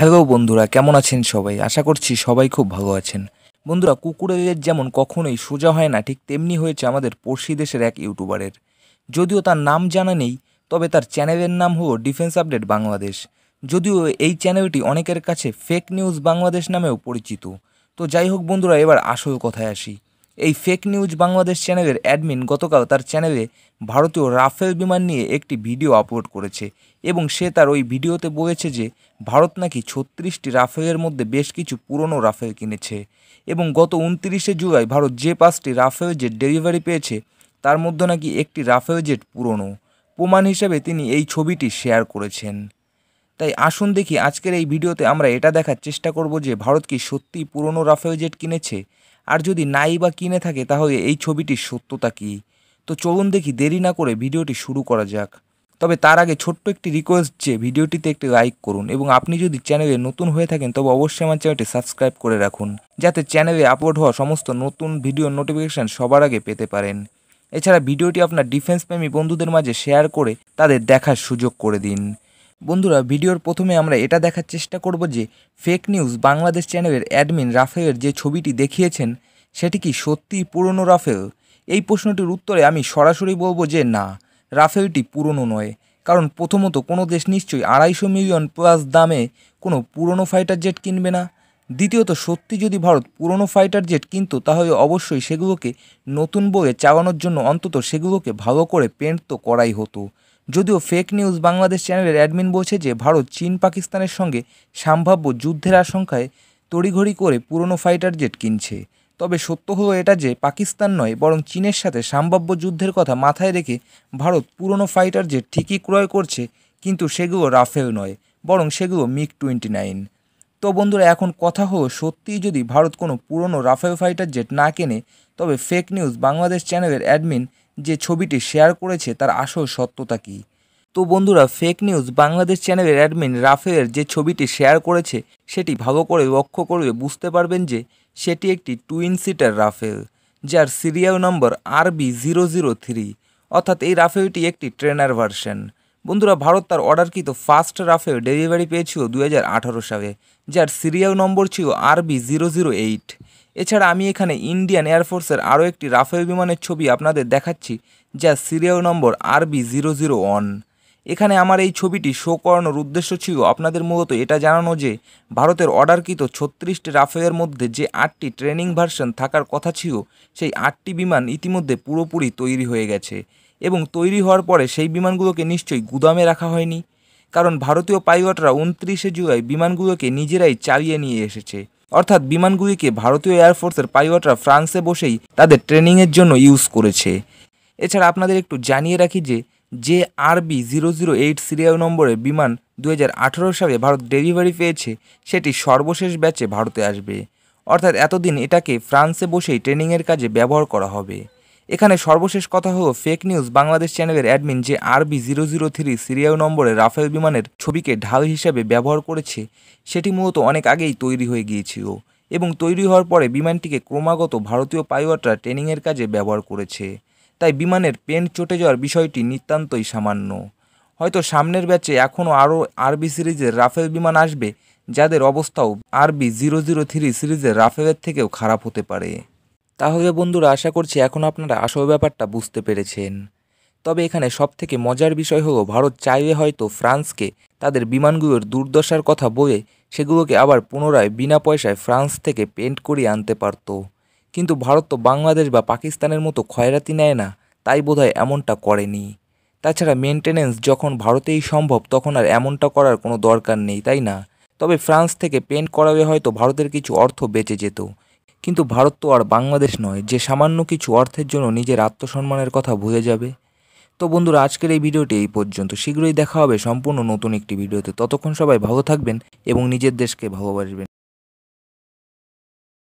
hello বন্ধুরা কেমন আছেন সবাই আশা করছি সবাই খুব ভালো আছেন বন্ধুরা কুকুরের যেমন কখনোই সোজা হয় না ঠিক তেমনি হয়েছে আমাদের পড়শি দেশের এক ইউটিউবারের যদিও তার নাম জানা নেই তবে তার চ্যানেলের নাম হলো ডিফেন্স আপডেট বাংলাদেশ যদিও এই চ্যানেলটি অনেকের কাছে ফেক নিউজ বাংলাদেশ নামেও পরিচিত তো যাই হোক বন্ধুরা এবার আসল কথায় আসি এই ফেক নিউজ বাংলাদেশ চ্যানেলের অ্যাডমিন গতকাল তার চ্যানেলে ভারতীয় রাফেল বিমান নিয়ে একটি ভিডিও আপলোড করেছে এবং সে তার ওই ভিডিওতে বলেছে যে ভারত নাকি ছত্রিশটি রাফেলের মধ্যে বেশ কিছু পুরনো রাফেল কিনেছে এবং গত উনত্রিশে জুলাই ভারত যে পাঁচটি রাফেল জেট ডেলিভারি পেয়েছে তার মধ্যে নাকি একটি রাফেল জেট পুরনো প্রমাণ হিসাবে তিনি এই ছবিটি শেয়ার করেছেন তাই আসুন দেখি আজকের এই ভিডিওতে আমরা এটা দেখার চেষ্টা করব যে ভারত কি সত্যি পুরনো রাফেল জেট কিনেছে আর যদি নাই বা কিনে থাকে তাহলে এই ছবিটির সত্যতা কী তো চলুন দেখি দেরি না করে ভিডিওটি শুরু করা যাক তবে তার আগে ছোট্ট একটি রিকোয়েস্ট যে ভিডিওটিতে একটি লাইক করুন এবং আপনি যদি চ্যানেলে নতুন হয়ে থাকেন তবে অবশ্যই আমার চ্যানেলটি সাবস্ক্রাইব করে রাখুন যাতে চ্যানেলে আপলোড হওয়া সমস্ত নতুন ভিডিও নোটিফিকেশান সবার আগে পেতে পারেন এছাড়া ভিডিওটি আপনার ডিফেন্স প্রেমী বন্ধুদের মাঝে শেয়ার করে তাদের দেখার সুযোগ করে দিন বন্ধুরা ভিডিওর প্রথমে আমরা এটা দেখার চেষ্টা করব যে ফেক নিউজ বাংলাদেশ চ্যানেলের অ্যাডমিন রাফেলের যে ছবিটি দেখিয়েছেন সেটি কি সত্যি পুরনো রাফেল এই প্রশ্নটির উত্তরে আমি সরাসরি বলবো যে না রাফেলটি পুরনো নয় কারণ প্রথমত কোনো দেশ নিশ্চয়ই আড়াইশো মিলিয়ন প্লাস দামে কোনো পুরনো ফাইটার জেট কিনবে না দ্বিতীয়ত সত্যি যদি ভারত পুরনো ফাইটার জেট কিনতো তাহলে অবশ্যই সেগুলোকে নতুন বলে চালানোর জন্য অন্তত সেগুলোকে ভালো করে পেন্ট তো করাই হতো যদিও ফেক নিউজ বাংলাদেশ চ্যানেলের অ্যাডমিন বলছে যে ভারত চীন পাকিস্তানের সঙ্গে সম্ভাব্য যুদ্ধের আশঙ্কায় তড়িঘড়ি করে পুরনো ফাইটার জেট কিনছে তবে সত্য হলো এটা যে পাকিস্তান নয় বরং চীনের সাথে সম্ভাব্য যুদ্ধের কথা মাথায় রেখে ভারত পুরনো ফাইটার জেট ঠিকই ক্রয় করছে কিন্তু সেগুলো রাফেল নয় বরং সেগুলো মিক টোয়েন্টি নাইন তো বন্ধুরা এখন কথা হলো সত্যিই যদি ভারত কোনো পুরনো রাফেল ফাইটার জেট না কেনে তবে ফেক নিউজ বাংলাদেশ চ্যানেলের অ্যাডমিন যে ছবিটি শেয়ার করেছে তার আসল সত্যতা কী তো বন্ধুরা ফেক নিউজ বাংলাদেশ চ্যানেলের অ্যাডমিন রাফেলের যে ছবিটি শেয়ার করেছে সেটি ভালো করে লক্ষ্য করলে বুঝতে পারবেন যে সেটি একটি টুইন সিটার রাফেল যার serial number R B zero zero three অর্থাৎ এই রাফেলটি একটি ট্রেনার ভার্সন বন্ধুরা ভারত তার অর্ডারকৃত ফার্স্ট রাফেল ডেলিভারি পেয়েছিল দু সালে যার সিরিয়াল নম্বর ছিল R B zero zero eight এছাড়া আমি এখানে ইন্ডিয়ান এয়ারফোর্সের আরও একটি রাফেল বিমানের ছবি আপনাদের দেখাচ্ছি যা সিরিয়াল নম্বর আরবি জিরো জিরো ওয়ান এখানে আমার এই ছবিটি শো করানোর উদ্দেশ্য ছিল আপনাদের মূলত এটা জানানো যে ভারতের অর্ডারকৃত ছত্রিশটি রাফেলের মধ্যে যে আটটি ট্রেনিং ভার্সন থাকার কথা ছিল সেই আটটি বিমান ইতিমধ্যে পুরোপুরি তৈরি হয়ে গেছে এবং তৈরি হওয়ার পরে সেই বিমানগুলোকে নিশ্চয়ই গুদামে রাখা হয়নি কারণ ভারতীয় পাইলটরা উনত্রিশে জুলাই বিমানগুলোকে নিজেরাই চালিয়ে নিয়ে এসেছে অর্থাৎ বিমানগুলিকে ভারতীয় এয়ারফোর্সের পাইলটরা ফ্রান্সে বসেই তাদের ট্রেনিংয়ের জন্য ইউজ করেছে এছাড়া আপনাদের একটু জানিয়ে রাখি যে যে R B zero zero eight serial নম্বরের বিমান দু সালে ভারত ডেলিভারি পেয়েছে সেটি সর্বশেষ ব্যাচে ভারতে আসবে অর্থাৎ এতদিন এটাকে ফ্রান্সে বসেই ট্রেনিংয়ের কাজে ব্যবহার করা হবে এখানে সর্বশেষ কথা হলো ফেক নিউজ বাংলাদেশ চ্যানেলের অ্যাডমিন যে R B zero zero three serial নম্বরে রাফেল বিমানের ছবিকে ঢাল হিসেবে ব্যবহার করেছে সেটি মূলত অনেক আগেই তৈরি হয়ে গিয়েছিল এবং তৈরি হওয়ার পরে বিমানটিকে ক্রমাগত ভারতীয় পাইলটরা ট্রেনিংয়ের কাজে ব্যবহার করেছে তাই বিমানের পেন চটে যাওয়ার বিষয়টি নিতান্তই সামান্য হয়তো সামনের ব্যাচে এখনও আরও আরবি সিরিজের রাফেল বিমান আসবে যাদের অবস্থাও আরবি জিরো জিরো থ্রি সিরিজের রাফেলের থেকেও খারাপ হতে পারে তাহলে বন্ধুরা আশা করছি এখন আপনারা আসল ব্যাপারটা বুঝতে পেরেছেন তবে এখানে সবথেকে মজার বিষয় হলো ভারত চাইলে হয়তো ফ্রান্সকে তাদের বিমানগুলোর দুর্দশার কথা বলে সেগুলোকে আবার পুনরায় বিনা পয়সায় ফ্রান্স থেকে পেন্ট করিয়ে আনতে পারত কিন্তু ভারত তো বাংলাদেশ বা পাকিস্তানের মতো খয়রাতি নেয় না তাই বোধহয় এমনটা করেনি তাছাড়া মেনটেনেন্স যখন ভারতেই সম্ভব তখন আর এমনটা করার কোনো দরকার নেই তাই না তবে ফ্রান্স থেকে পেন্ট করাবে হয়তো ভারতের কিছু অর্থ বেঁচে যেত কিন্তু ভারত তো আর বাংলাদেশ নয় যে সামান্য কিছু অর্থের জন্য নিজের আত্মসম্মানের কথা ভুলে যাবে তো বন্ধুরা আজকের এই ভিডিওটি এই পর্যন্ত শীঘ্রই দেখা হবে সম্পূর্ণ নতুন একটি ভিডিওতে ততক্ষণ সবাই ভালো থাকবেন এবং নিজের দেশকে ভালোবাসবেন